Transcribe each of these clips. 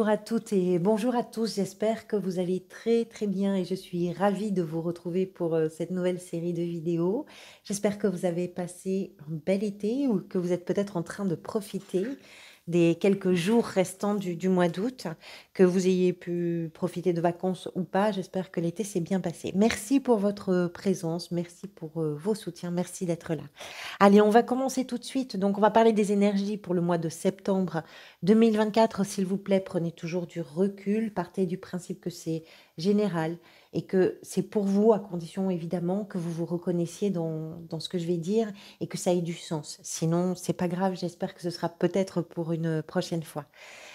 Bonjour à toutes et bonjour à tous, j'espère que vous allez très très bien et je suis ravie de vous retrouver pour euh, cette nouvelle série de vidéos. J'espère que vous avez passé un bel été ou que vous êtes peut-être en train de profiter des quelques jours restants du, du mois d'août, que vous ayez pu profiter de vacances ou pas. J'espère que l'été s'est bien passé. Merci pour votre présence, merci pour euh, vos soutiens, merci d'être là. Allez, on va commencer tout de suite. Donc, on va parler des énergies pour le mois de septembre 2024, s'il vous plaît, prenez toujours du recul, partez du principe que c'est général et que c'est pour vous, à condition évidemment que vous vous reconnaissiez dans, ce que je vais dire et que ça ait du sens. Sinon, c'est pas grave, j'espère que ce sera peut-être pour une prochaine fois.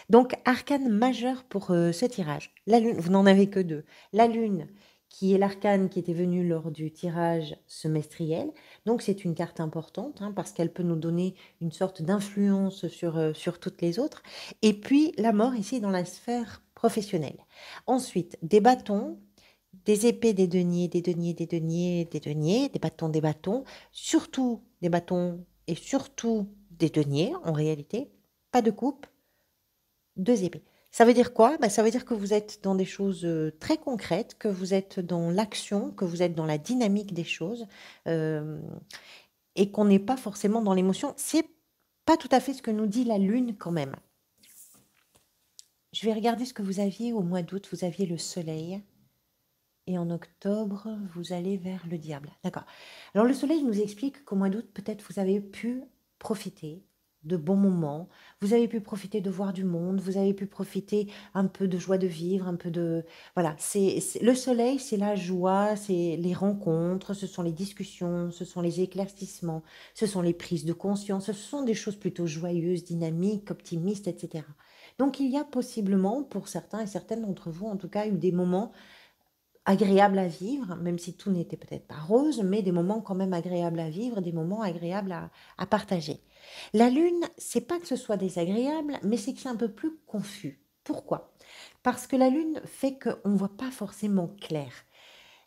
Donc, arcane majeur pour euh, ce tirage. La lune, vous n'en avez que deux. La lune, qui est l'arcane qui était venue lors du tirage semestriel, donc c'est une carte importante hein, parce qu'elle peut nous donner une sorte d'influence sur, euh, sur toutes les autres. Et puis la mort ici dans la sphère professionnelle. Ensuite, des bâtons, des épées, des deniers, des deniers, des deniers, des deniers, des bâtons, des bâtons, surtout des bâtons et surtout des deniers en réalité. Pas de coupe, deux épées. Ça veut dire quoi bah, Ça veut dire que vous êtes dans des choses euh, très concrètes, que vous êtes dans l'action, que vous êtes dans la dynamique des choses euh, et qu'on n'est pas forcément dans l'émotion. C'est pas tout à fait ce que nous dit la lune quand même. Je vais regarder ce que vous aviez au mois d'août. Vous aviez le soleil. Et en octobre, vous allez vers le diable. D'accord. Alors le soleil nous explique qu'au mois d'août, peut-être vous avez pu profiter de bons moments, vous avez pu profiter de voir du monde, vous avez pu profiter un peu de joie de vivre, un peu de voilà, c'est le soleil, c'est la joie, c'est les rencontres, ce sont les discussions, ce sont les éclaircissements, ce sont les prises de conscience, ce sont des choses plutôt joyeuses, dynamiques, optimistes, etc. Donc il y a possiblement pour certains et certaines d'entre vous en tout cas eu des moments agréables à vivre, même si tout n'était peut-être pas rose, mais des moments quand même agréables à vivre, des moments agréables à, partager. La lune, c'est pas que ce soit désagréable, mais c'est que c'est un peu plus confus. Pourquoi Parce que la lune fait qu'on ne voit pas forcément clair.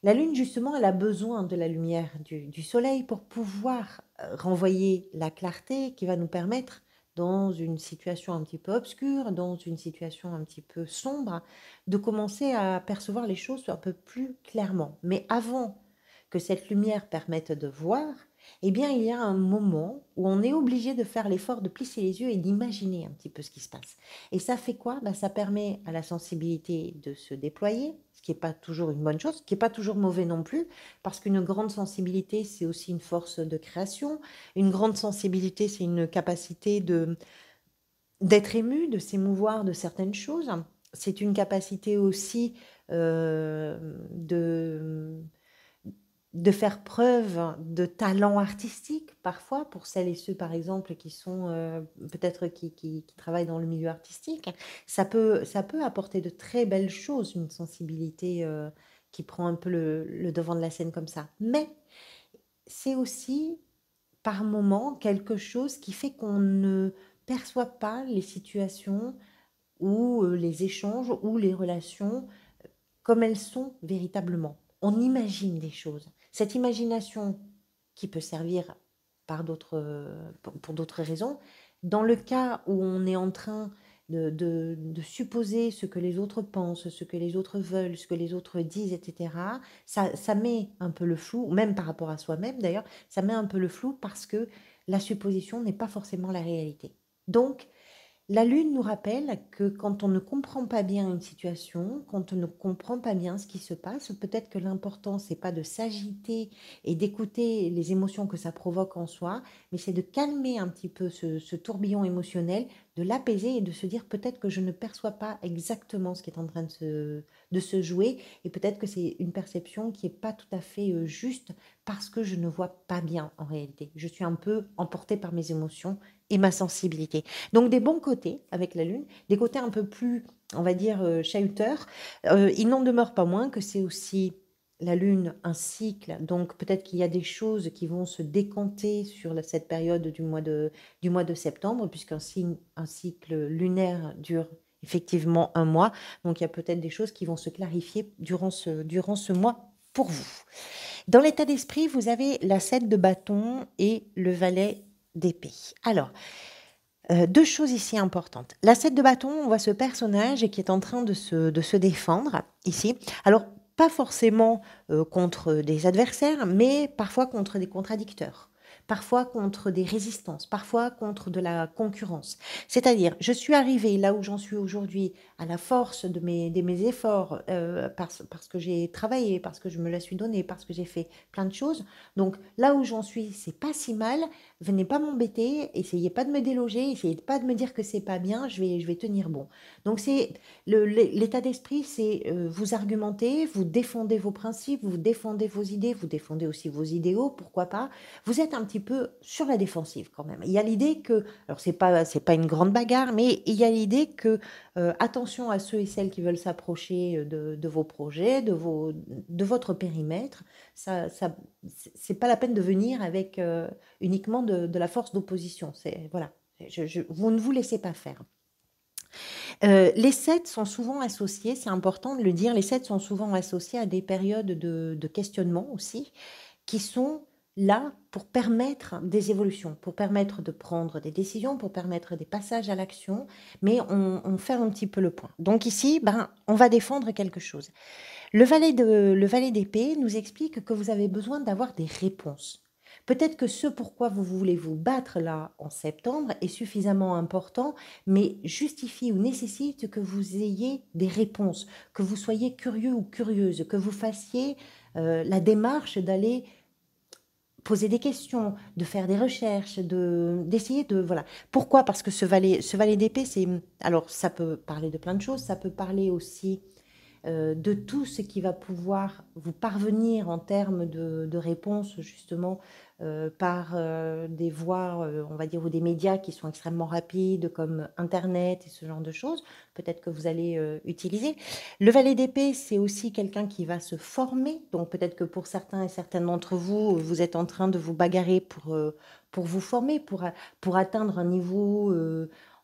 La lune, justement, elle a besoin de la lumière du, du soleil pour pouvoir euh, renvoyer la clarté qui va nous permettre dans une situation un petit peu obscure, dans une situation un petit peu sombre, de commencer à percevoir les choses un peu plus clairement. Mais avant que cette lumière permette de voir, eh bien, il y a un moment où on est obligé de faire l'effort de plisser les yeux et d'imaginer un petit peu ce qui se passe. Et ça fait quoi ben, Ça permet à la sensibilité de se déployer, ce qui n'est pas toujours une bonne chose, ce qui n'est pas toujours mauvais non plus, parce qu'une grande sensibilité, c'est aussi une force de création. Une grande sensibilité, c'est une capacité de d'être ému, de s'émouvoir de certaines choses. C'est une capacité aussi euh, de de faire preuve de talent artistique parfois pour celles et ceux par exemple qui sont euh, peut-être qui, travaillent dans le milieu artistique ça peut apporter de très belles choses une sensibilité euh, qui prend un peu le, le, devant de la scène comme ça mais c'est aussi par moment quelque chose qui fait qu'on ne perçoit pas les situations ou euh, les échanges ou les relations comme elles sont véritablement on imagine des choses. Cette imagination qui peut servir par d'autres pour d'autres raisons, dans le cas où on est en train de, supposer ce que les autres pensent, ce que les autres veulent, ce que les autres disent, etc., ça met un peu le flou, même par rapport à soi-même d'ailleurs, ça met un peu le flou parce que la supposition n'est pas forcément la réalité. Donc, la lune nous rappelle que quand on ne comprend pas bien une situation, quand on ne comprend pas bien ce qui se passe, peut-être que l'important c'est pas de s'agiter et d'écouter les émotions que ça provoque en soi, mais c'est de calmer un petit peu ce, tourbillon émotionnel, de l'apaiser et de se dire peut-être que je ne perçois pas exactement ce qui est en train de de se jouer et peut-être que c'est une perception qui n'est pas tout à fait euh, juste parce que je ne vois pas bien en réalité. Je suis un peu emportée par mes émotions et ma sensibilité. Donc des bons côtés avec la Lune, des côtés un peu plus, on va dire, euh, chahuteurs. Euh, il n'en demeure pas moins que c'est aussi la Lune un cycle, donc peut-être qu'il y a des choses qui vont se décanter sur cette période du mois de, du mois de septembre, puisqu'un un cycle lunaire dure effectivement un mois, donc il y a peut-être des choses qui vont se clarifier durant ce, durant ce mois pour vous. Dans l'état d'esprit, vous avez la 7 de bâton et le valet des Alors, euh, deux choses ici importantes. La sette de bâton, on voit ce personnage qui est en train de se, défendre ici. Alors, pas forcément euh, contre des adversaires, mais parfois contre des contradicteurs, parfois contre des résistances, parfois contre de la concurrence. C'est-à-dire, je suis arrivé là où j'en suis aujourd'hui à la force de mes, mes efforts, euh, parce, parce que j'ai travaillé, parce que je me la suis donnée, parce que j'ai fait plein de choses. Donc là où j'en suis, c'est pas si mal, venez pas m'embêter, essayez pas de me déloger, essayez pas de me dire que c'est pas bien, je vais, je vais tenir bon. Donc c'est l'état d'esprit, c'est euh, vous argumentez, vous défendez vos principes, vous défendez vos idées, vous défendez aussi vos idéaux, pourquoi pas. Vous êtes un petit peu sur la défensive quand même. Il y a l'idée que, alors c'est pas c'est pas une grande bagarre, mais il y a l'idée que euh, attention à ceux et celles qui veulent s'approcher euh, de, de, vos projets, de vos de votre périmètre. Ça, ça c'est pas la peine de venir avec uniquement de, la force d'opposition. C'est voilà, vous ne vous laissez pas faire. Euh, les sept sont souvent associés, c'est important de le dire, les sept sont souvent associés à des périodes de, questionnement aussi, qui sont là pour permettre des évolutions, pour permettre de prendre des décisions, pour permettre des passages à l'action, mais on, on fait un petit peu le point. Donc ici, ben, on va défendre quelque chose. Le valet, de, le valet d'épée nous explique que vous avez besoin d'avoir des réponses. Peut-être que ce pourquoi vous voulez vous battre là en septembre est suffisamment important, mais justifie ou nécessite que vous ayez des réponses, que vous soyez curieux ou curieuse, que vous fassiez euh, la démarche d'aller poser des questions, de faire des recherches, de d'essayer de voilà. Pourquoi Parce que ce valet ce valet d'épée, c'est alors ça peut parler de plein de choses, ça peut parler aussi euh, de tout ce qui va pouvoir vous parvenir en termes de, de réponses, justement, euh, par euh, des voies, on va dire, ou des médias qui sont extrêmement rapides, comme Internet et ce genre de choses, peut-être que vous allez utiliser. Le valet d'épée, c'est aussi quelqu'un qui va se former, donc peut-être que pour certains et certaines d'entre vous, vous êtes en train de vous bagarrer pour, pour vous former, pour, pour atteindre un niveau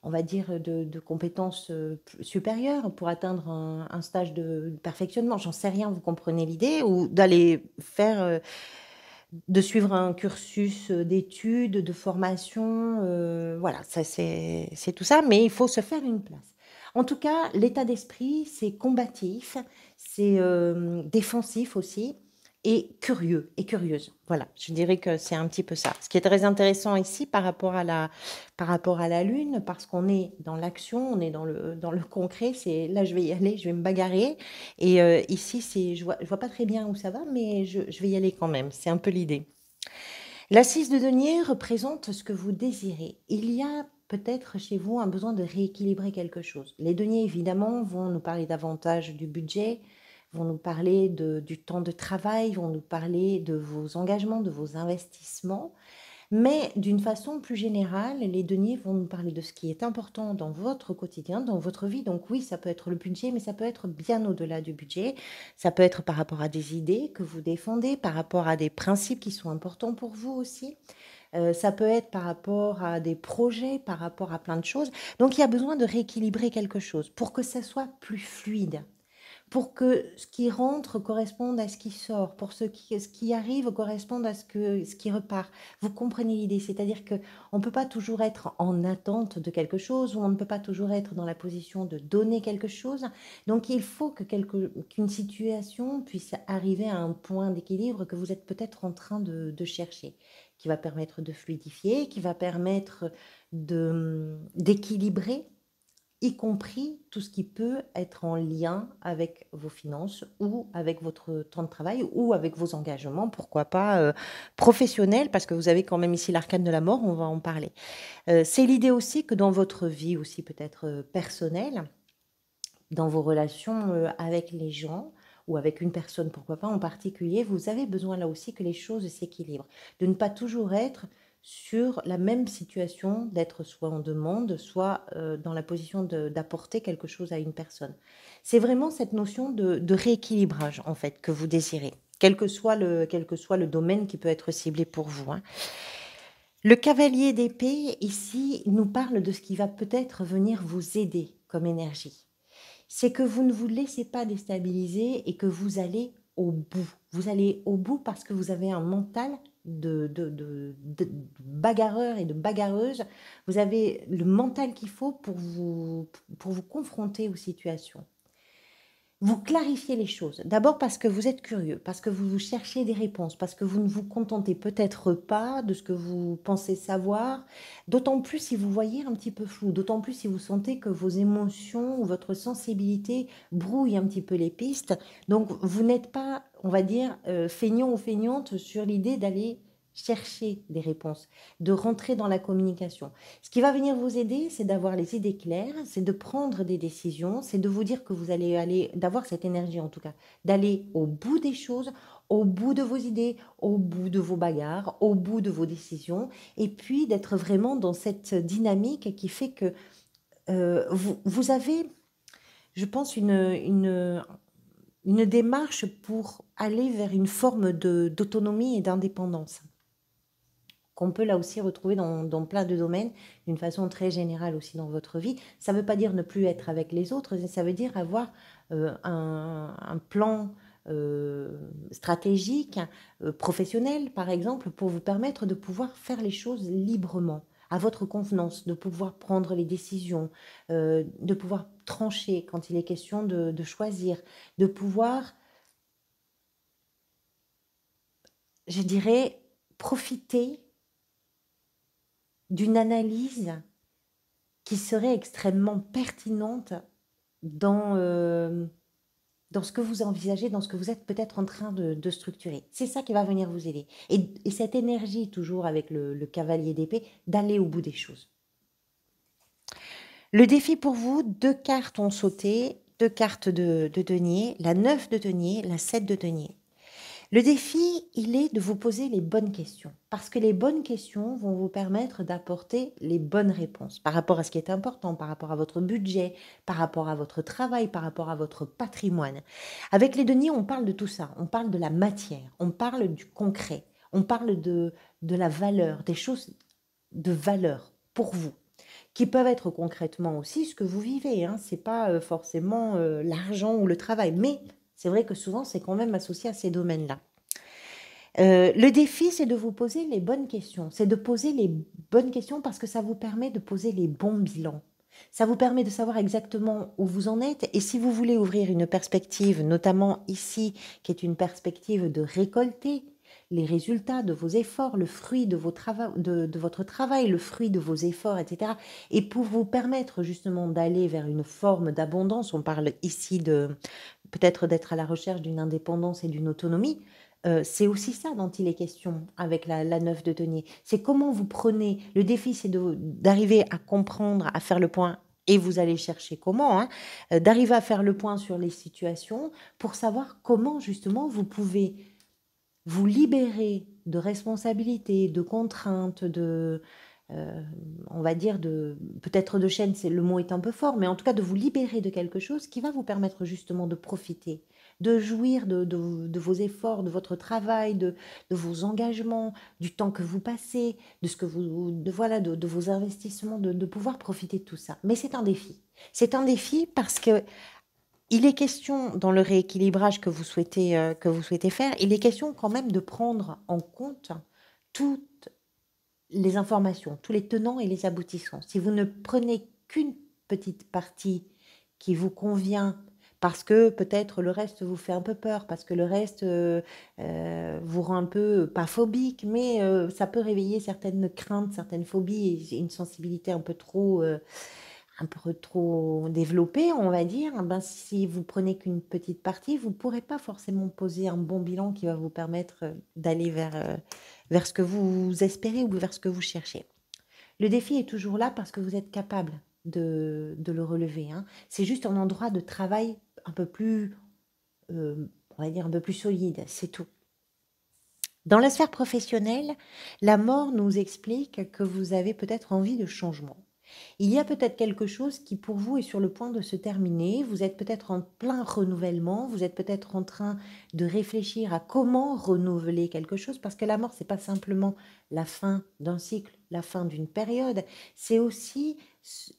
on va dire, de, compétences euh, supérieures pour atteindre un, stage de perfectionnement. J'en sais rien, vous comprenez l'idée Ou d'aller faire, euh, de suivre un cursus euh, d'études, de formation. voilà, c'est tout ça, mais il faut se faire une place. En tout cas, l'état d'esprit, c'est combatif, c'est défensif aussi et curieux et curieuse. Voilà, je dirais que c'est un petit peu ça. Ce qui est très intéressant ici par rapport à la, par rapport à la Lune, parce qu'on est dans l'action, on est dans le, dans le concret, c'est là je vais y aller, je vais me bagarrer. Et euh, ici, c'est, je vois, vois pas très bien où ça va, mais je, je vais y aller quand même. C'est un peu l'idée. L'assise de denier représente ce que vous désirez. Il y a peut-être chez vous un besoin de rééquilibrer quelque chose. Les deniers, évidemment, vont nous parler davantage du budget, vont nous parler du temps de travail, vont nous parler de vos engagements, de vos investissements. Mais d'une façon plus générale, les deniers vont nous parler de ce qui est important dans votre quotidien, dans votre vie. Donc oui, ça peut être le budget, mais ça peut être bien au-delà du budget. Ça peut être par rapport à des idées que vous défendez, par rapport à des principes qui sont importants pour vous aussi. Euh, ça peut être par rapport à des projets, par rapport à plein de choses. Donc il y a besoin de rééquilibrer quelque chose pour que ça soit plus fluide pour que ce qui rentre corresponde à ce qui sort, pour ce qui, ce qui arrive corresponde à ce, que, ce qui repart. Vous comprenez l'idée, c'est-à-dire qu'on ne peut pas toujours être en attente de quelque chose, ou on ne peut pas toujours être dans la position de donner quelque chose. Donc il faut que quelque, qu'une situation puisse arriver à un point d'équilibre que vous êtes peut-être en train de, chercher qui va permettre de fluidifier, qui va permettre d'équilibrer y compris tout ce qui peut être en lien avec vos finances ou avec votre temps de travail ou avec vos engagements, pourquoi pas euh, professionnels, parce que vous avez quand même ici l'arcane de la mort, on va en parler. Euh, c'est l'idée aussi que dans votre vie aussi peut-être euh, personnelle, dans vos relations avec les gens, ou avec une personne, pourquoi pas en particulier, vous avez besoin là aussi que les choses s'équilibrent. De ne pas toujours être sur la même situation d'être soit en demande, soit euh, dans la position d'apporter quelque chose à une personne. C'est vraiment cette notion de, rééquilibrage en fait que vous désirez, quel que soit le, quel que soit le domaine qui peut être ciblé pour vous. Hein. Le cavalier d'épée ici nous parle de ce qui va peut-être venir vous aider comme énergie. C'est que vous ne vous laissez pas déstabiliser et que vous allez au bout. Vous allez au bout parce que vous avez un mental de, bagarreurs et de bagarreuses. Vous avez le mental qu'il faut pour vous, pour vous confronter aux situations. Vous clarifiez les choses. D'abord parce que vous êtes curieux, parce que vous cherchez des réponses, parce que vous ne vous contentez peut-être pas de ce que vous pensez savoir, d'autant plus si vous voyez un petit peu flou, d'autant plus si vous sentez que vos émotions ou votre sensibilité brouillent un petit peu les pistes. Donc vous n'êtes pas on va dire, euh, feignant ou feignante sur l'idée d'aller chercher des réponses, de rentrer dans la communication. Ce qui va venir vous aider, c'est d'avoir les idées claires, c'est de prendre des décisions, c'est de vous dire que vous allez aller, d'avoir cette énergie en tout cas, d'aller au bout des choses, au bout de vos idées, au bout de vos bagarres, au bout de vos décisions, et puis d'être vraiment dans cette dynamique qui fait que euh, vous, avez, je pense, une une démarche pour aller vers une forme d'autonomie et d'indépendance qu'on peut là aussi retrouver dans, plein de domaines, d'une façon très générale aussi dans votre vie. Ça ne veut pas dire ne plus être avec les autres, ça veut dire avoir euh, un, plan euh, stratégique, euh, professionnel par exemple, pour vous permettre de pouvoir faire les choses librement à votre convenance, de pouvoir prendre les décisions, euh, de pouvoir trancher quand il est question de, choisir, de pouvoir, je dirais, profiter d'une analyse qui serait extrêmement pertinente dans... Euh, dans ce que vous envisagez, dans ce que vous êtes peut-être en train de, structurer. C'est ça qui va venir vous aider. Et, cette énergie, toujours avec le, cavalier d'épée, d'aller au bout des choses. Le défi pour vous, deux cartes ont sauté, deux cartes de, de denier, la 9 de denier, la 7 de denier. Le défi, il est de vous poser les bonnes questions, parce que les bonnes questions vont vous permettre d'apporter les bonnes réponses par rapport à ce qui est important, par rapport à votre budget, par rapport à votre travail, par rapport à votre patrimoine. Avec les deniers, on parle de tout ça, on parle de la matière, on parle du concret, on parle de, de la valeur, des choses de valeur pour vous qui peuvent être concrètement aussi ce que vous vivez. Hein. Ce n'est pas euh, forcément euh, l'argent ou le travail, mais c'est vrai que souvent, c'est quand même associé à ces domaines-là. Euh, le défi, c'est de vous poser les bonnes questions. C'est de poser les bonnes questions parce que ça vous permet de poser les bons bilans. Ça vous permet de savoir exactement où vous en êtes et si vous voulez ouvrir une perspective, notamment ici, qui est une perspective de récolter les résultats de vos efforts, le fruit de, votre travail, le fruit de vos efforts, etc. Et pour vous permettre justement d'aller vers une forme d'abondance, on parle ici de peut-être d'être à la recherche d'une indépendance et d'une autonomie, euh, c'est aussi ça dont il est question avec la, neuf de denier. C'est comment vous prenez. Le défi, c'est d'arriver à comprendre, à faire le point. Et vous allez chercher comment, hein, euh, d'arriver à faire le point sur les situations pour savoir comment justement vous pouvez vous libérer de responsabilités, de contraintes, de, euh, on va dire, de peut-être de chaînes, c'est, le mot est un peu fort, mais en tout cas de vous libérer de quelque chose qui va vous permettre justement de profiter, de jouir de, vos efforts, de votre travail, de, vos engagements, du temps que vous passez, de ce que vous, voilà, de, vos investissements, de, pouvoir profiter de tout ça. Mais c'est un défi. C'est un défi parce que il est question, dans le rééquilibrage que vous souhaitez, euh, que vous souhaitez faire, il est question quand même de prendre en compte toutes les informations, tous les tenants et les aboutissants. Si vous ne prenez qu'une petite partie qui vous convient, parce que peut-être le reste vous fait un peu peur, parce que le reste euh, euh, vous rend un peu, pas phobique, mais ça peut réveiller certaines craintes, certaines phobies et une sensibilité un peu trop un peu trop développé, on va dire, ben, si vous prenez qu'une petite partie, vous ne pourrez pas forcément poser un bon bilan qui va vous permettre euh, d'aller vers, euh, vers ce que vous espérez ou vers ce que vous cherchez. Le défi est toujours là parce que vous êtes capable de, le relever. Hein. C'est juste un endroit de travail un peu plus, euh, on dire, un peu plus solide, c'est tout. Dans la sphère professionnelle, la mort nous explique que vous avez peut-être envie de changement il y a peut-être quelque chose qui pour vous est sur le point de se terminer. Vous êtes peut-être en plein renouvellement. Vous êtes peut-être en train de réfléchir à comment renouveler quelque chose parce que la mort c'est pas simplement la fin d'un cycle, la fin d'une période. C'est aussi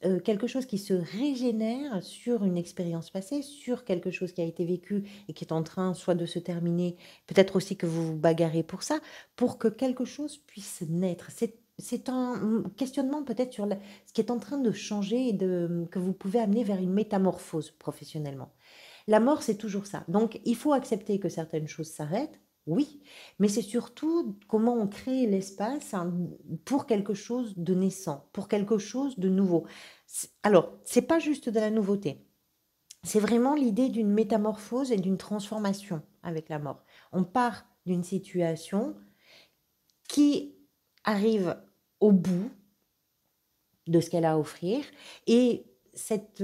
euh, quelque chose qui se régénère sur une expérience passée, sur quelque chose qui a été vécu et qui est en train soit de se terminer, peut-être aussi que vous vous bagarrez pour ça, pour que quelque chose puisse naître. C'est c'est un questionnement peut-être sur ce qui est en train de changer et de, que vous pouvez amener vers une métamorphose professionnellement. La mort, c'est toujours ça. Donc, il faut accepter que certaines choses s'arrêtent, oui, mais c'est surtout comment on crée l'espace hein, pour quelque chose de naissant, pour quelque chose de nouveau. Alors, c'est pas juste de la nouveauté. C'est vraiment l'idée d'une métamorphose et d'une transformation avec la mort. On part d'une situation qui arrive au bout de ce qu'elle a à offrir. Et cette,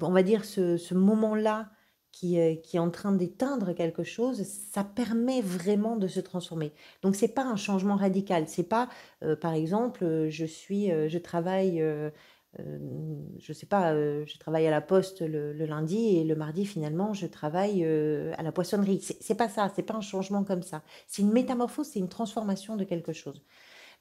on va dire, ce, moment-là qui, euh, qui, est en train d'éteindre quelque chose, ça permet vraiment de se transformer. Donc c'est pas un changement radical. C'est pas, euh, par exemple, euh, je suis, je travaille. je sais pas, je travaille à la poste le, lundi et le mardi finalement je travaille à la poissonnerie. C'est pas ça, c'est pas un changement comme ça. C'est une métamorphose, c'est une transformation de quelque chose.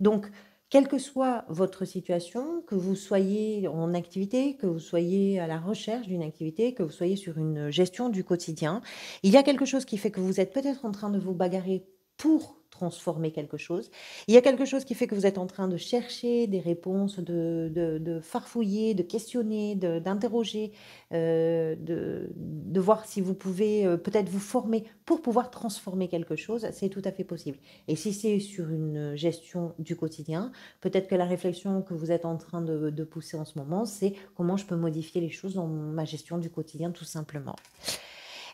Donc, quelle que soit votre situation, que vous soyez en activité, que vous soyez à la recherche d'une activité, que vous soyez sur une gestion du quotidien, il y a quelque chose qui fait que vous êtes peut-être en train de vous bagarrer pour transformer quelque chose. Il y a quelque chose qui fait que vous êtes en train de chercher des réponses, de, farfouiller, de questionner, d'interroger, euh, de, voir si vous pouvez euh, peut-être vous former pour pouvoir transformer quelque chose. C'est tout à fait possible. Et si c'est sur une gestion du quotidien, peut-être que la réflexion que vous êtes en train de pousser en ce moment, c'est comment je peux modifier les choses dans ma gestion du quotidien tout simplement.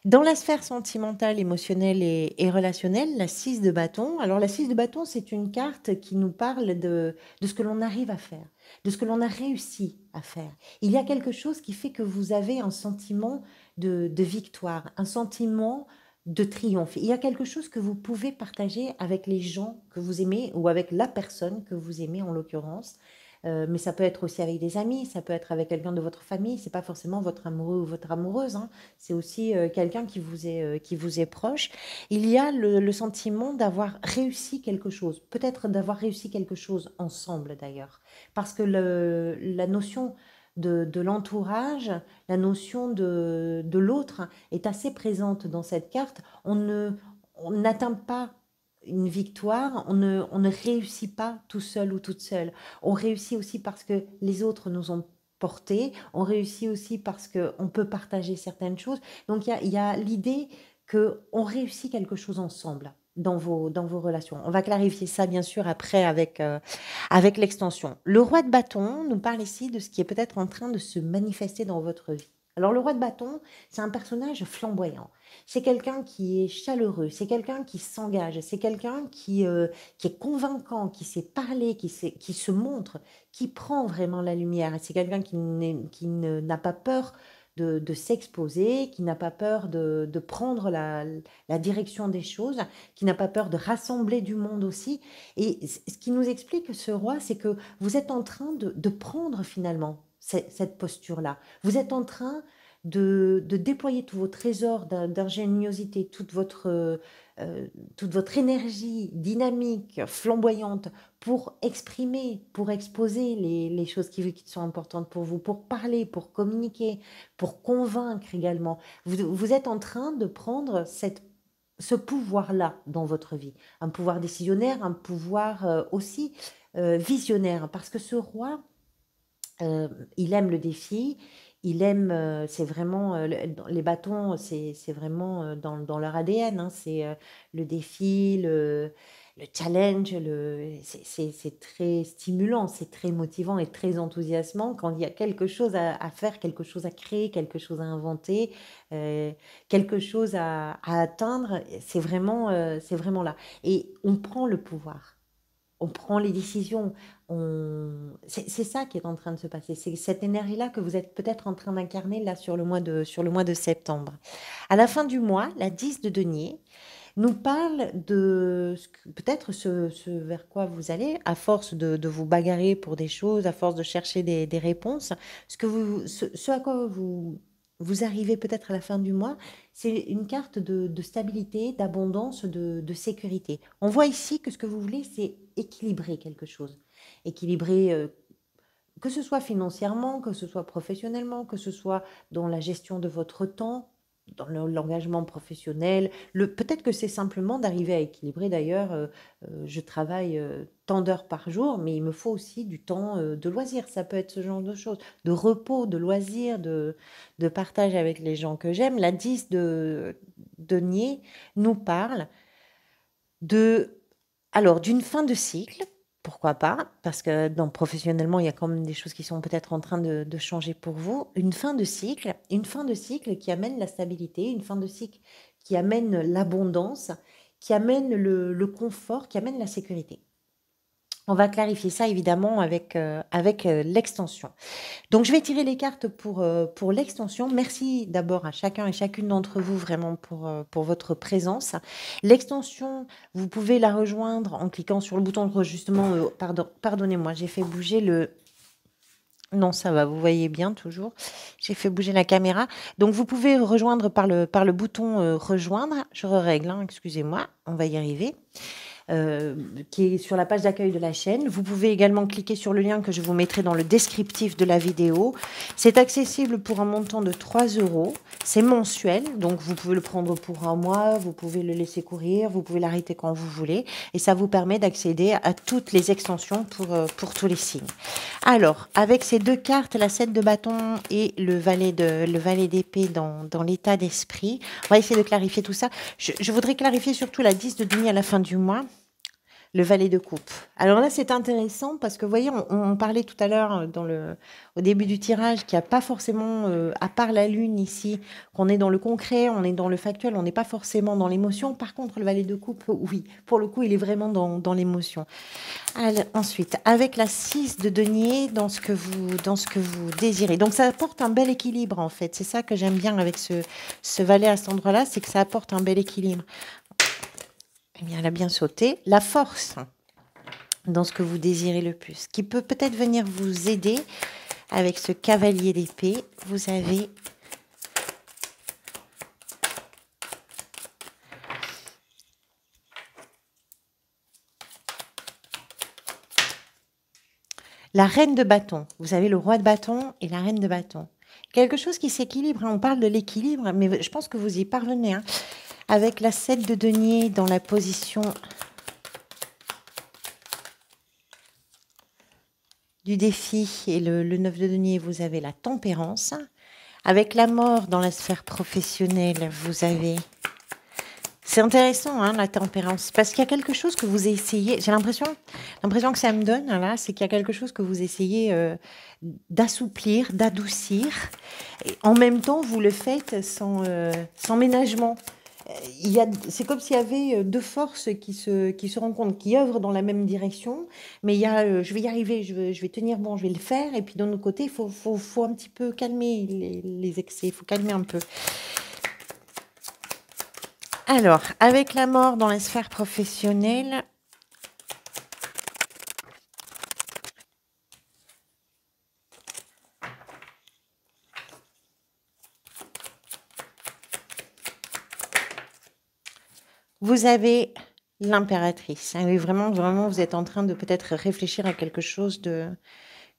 Dans la sphère sentimentale, émotionnelle et, relationnelle, la 6 de bâton, alors la 6 de bâton, c'est une carte qui nous parle de, ce que l'on arrive à faire, de ce que l'on a réussi à faire. Il y a quelque chose qui fait que vous avez un sentiment de victoire, un sentiment de triomphe. Il y a quelque chose que vous pouvez partager avec les gens que vous aimez ou avec la personne que vous aimez en l'occurrence. Euh, mais ça peut être aussi avec des amis, ça peut être avec quelqu'un de votre famille. C'est pas forcément votre amoureux ou votre amoureuse. Hein. C'est aussi euh, quelqu'un qui vous est euh, qui vous est proche. Il y a le, sentiment d'avoir réussi quelque chose, peut-être d'avoir réussi quelque chose ensemble d'ailleurs, parce que la notion de, l'entourage, la notion de, l'autre est assez présente dans cette carte. On ne on n'atteint pas une victoire, on ne, on ne réussit pas tout seul ou toute seule. On réussit aussi parce que les autres nous ont portés, on réussit aussi parce qu'on peut partager certaines choses. Donc il y a, y a l'idée qu'on réussit quelque chose ensemble dans vos, dans vos relations. On va clarifier ça, bien sûr, après avec, euh, avec l'extension. Le roi de bâton nous parle ici de ce qui est peut-être en train de se manifester dans votre vie. Alors le roi de bâton, c'est un personnage flamboyant. C'est quelqu'un qui est chaleureux, c'est quelqu'un qui s'engage, c'est quelqu'un qui, euh, est convaincant, qui sait parler, qui, se montre, qui prend vraiment la lumière. C'est quelqu'un qui n'a pas peur de, s'exposer, qui n'a pas peur de, prendre la, direction des choses, qui n'a pas peur de rassembler du monde aussi. Et ce qui nous explique ce roi, c'est que vous êtes en train de prendre finalement cette posture-là. Vous êtes en train de, déployer tous vos trésors d'ingéniosité, toute votre, euh, toute votre énergie dynamique, flamboyante, pour exprimer, pour exposer les, choses qui, qui, sont importantes pour vous, pour parler, pour communiquer, pour convaincre également. Vous, êtes en train de prendre ce pouvoir-là dans votre vie. Un pouvoir décisionnaire, un pouvoir euh, aussi euh, visionnaire, parce que ce roi, il aime le défi. Il aime, c'est vraiment, les bâtons, c'est vraiment dans, leur ADN. Hein. c'est le défi, le, challenge, le, c'est très stimulant, c'est très motivant et très enthousiasmant quand il y a quelque chose à, faire, quelque chose à créer, quelque chose à inventer, quelque chose à, atteindre. C'est vraiment, c'est vraiment là. Et on prend le pouvoir on prend les décisions. C'est ça qui est en train de se passer. C'est cette énergie-là que vous êtes peut-être en train d'incarner là sur le, mois de, sur le mois de septembre. À la fin du mois, la 10 de denier nous parle de peut-être ce, vers quoi vous allez, à force de, vous bagarrer pour des choses, à force de chercher des, réponses, ce, que vous, à quoi vous vous arrivez peut-être à la fin du mois, c'est une carte de, stabilité, d'abondance, de, sécurité. On voit ici que ce que vous voulez, c'est équilibrer quelque chose. Équilibrer, euh, que ce soit financièrement, que ce soit professionnellement, que ce soit dans la gestion de votre temps, dans l'engagement professionnel. peut-être que c'est simplement d'arriver à équilibrer. D'ailleurs, euh, euh, je travaille tant d'heures par jour, mais il me faut aussi du temps de loisir. Ça peut être ce genre de choses, de repos, de loisir, de, de partage avec les gens que j'aime. La 10 de, de nous parle de alors, d'une fin de cycle, pourquoi pas Parce que professionnellement, il y a quand même des choses qui sont peut-être en train de, changer pour vous. Une fin de cycle, une fin de cycle qui amène la stabilité, une fin de cycle qui amène l'abondance, qui amène le confort, qui amène la sécurité. On va clarifier ça évidemment avec, euh, avec euh, l'extension. Donc je vais tirer les cartes pour, euh, pour l'extension. Merci d'abord à chacun et chacune d'entre vous vraiment pour, pour votre présence. L'extension, vous pouvez la rejoindre en cliquant sur le bouton de justement, pardon, pardonnez-moi, j'ai fait bouger le, non, ça va, vous voyez bien toujours. J'ai fait bouger la caméra. Donc vous pouvez rejoindre par le, par le bouton rejoindre. Je règle, hein, excusez-moi, on va y arriver. Euh, qui est sur la page d'accueil de la chaîne. Vous pouvez également cliquer sur le lien que je vous mettrai dans le descriptif de la vidéo. C'est accessible pour un montant de 3 euros. C'est mensuel, donc vous pouvez le prendre pour un mois, vous pouvez le laisser courir, vous pouvez l'arrêter quand vous voulez. Et ça vous permet d'accéder à toutes les extensions pour, euh, pour tous les signes. Alors, avec ces deux cartes, la 7 de bâton et le valet de le valet d'épée dans, dans l'état d'esprit, on va essayer de clarifier tout ça. Je, je voudrais clarifier surtout la 10 de demi à la fin du mois le valet de coupe. Alors là, c'est intéressant parce que, vous voyez, on, parlait tout à l'heure euh, au début du tirage qu'il n'y a pas forcément, euh, à part la lune ici, qu'on est dans le concret, on est dans le factuel, on n'est pas forcément dans l'émotion. Par contre, le valet de coupe, oui, pour le coup, il est vraiment dans, l'émotion. Ensuite, avec la 6 de denier dans ce, que vous, désirez. Donc ça apporte un bel équilibre, en fait. C'est ça que j'aime bien avec ce, ce valet à cet endroit-là, c'est que ça apporte un bel équilibre. Eh bien, elle a bien sauté. La force dans ce que vous désirez le plus, qui peut peut-être venir vous aider avec ce cavalier d'épée. Vous avez la reine de bâton. Vous avez le roi de bâton et la reine de bâton. Quelque chose qui s'équilibre. Hein, on parle de l'équilibre, mais je pense que vous y parvenez. Hein avec la 7 de denier dans la position du défi et le, neuf 9 de denier, vous avez la tempérance. Avec la mort dans la sphère professionnelle, vous avez... C'est intéressant, hein, la tempérance, parce qu'il y a quelque chose que vous essayez, j'ai l'impression, l'impression que ça me donne, là, c'est qu'il y a quelque chose que vous essayez euh, d'assouplir, d'adoucir, et en même temps, vous le faites sans, euh, sans ménagement il y a, c'est comme s'il y avait euh, deux forces qui se, qui se rencontrent, qui œuvrent dans la même direction, mais il y a, euh, je vais y arriver, je vais, je vais tenir bon, je vais le faire, et puis d'un autre côté, il faut, faut, faut, un petit peu calmer les, les excès, il faut calmer un peu. Alors, avec la mort dans la sphère professionnelle, Vous avez l'impératrice. Hein, vraiment, vraiment, vous êtes en train de peut-être réfléchir à quelque chose de,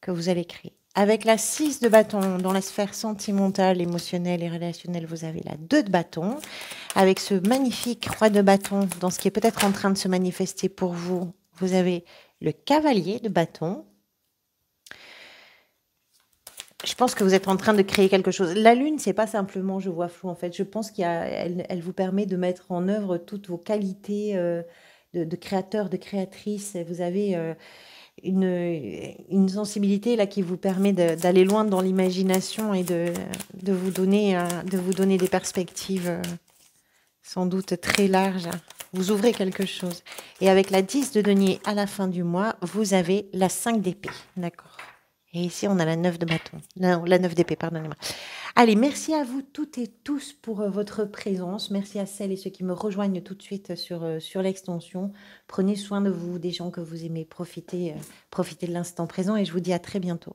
que vous avez créer. Avec la 6 de bâton, dans la sphère sentimentale, émotionnelle et relationnelle, vous avez la 2 de bâton. Avec ce magnifique roi de bâton, dans ce qui est peut-être en train de se manifester pour vous, vous avez le cavalier de bâton. Je pense que vous êtes en train de créer quelque chose. La lune, c'est pas simplement je vois flou en fait. Je pense qu'elle elle vous permet de mettre en œuvre toutes vos qualités euh, de, créateur, de créatrice. Vous avez euh, une, une, sensibilité là qui vous permet d'aller loin dans l'imagination et de, de, vous donner, euh, de vous donner des perspectives sans doute très larges. Vous ouvrez quelque chose. Et avec la 10 de denier à la fin du mois, vous avez la 5 d'épée. D'accord. Et ici, on a la neuf de bâton. la 9 d'épée, pardonnez Allez, merci à vous toutes et tous pour euh, votre présence. Merci à celles et ceux qui me rejoignent tout de suite euh, sur, euh, sur l'extension. Prenez soin de vous, des gens que vous aimez. Profitez, profitez de l'instant présent et je vous dis à très bientôt.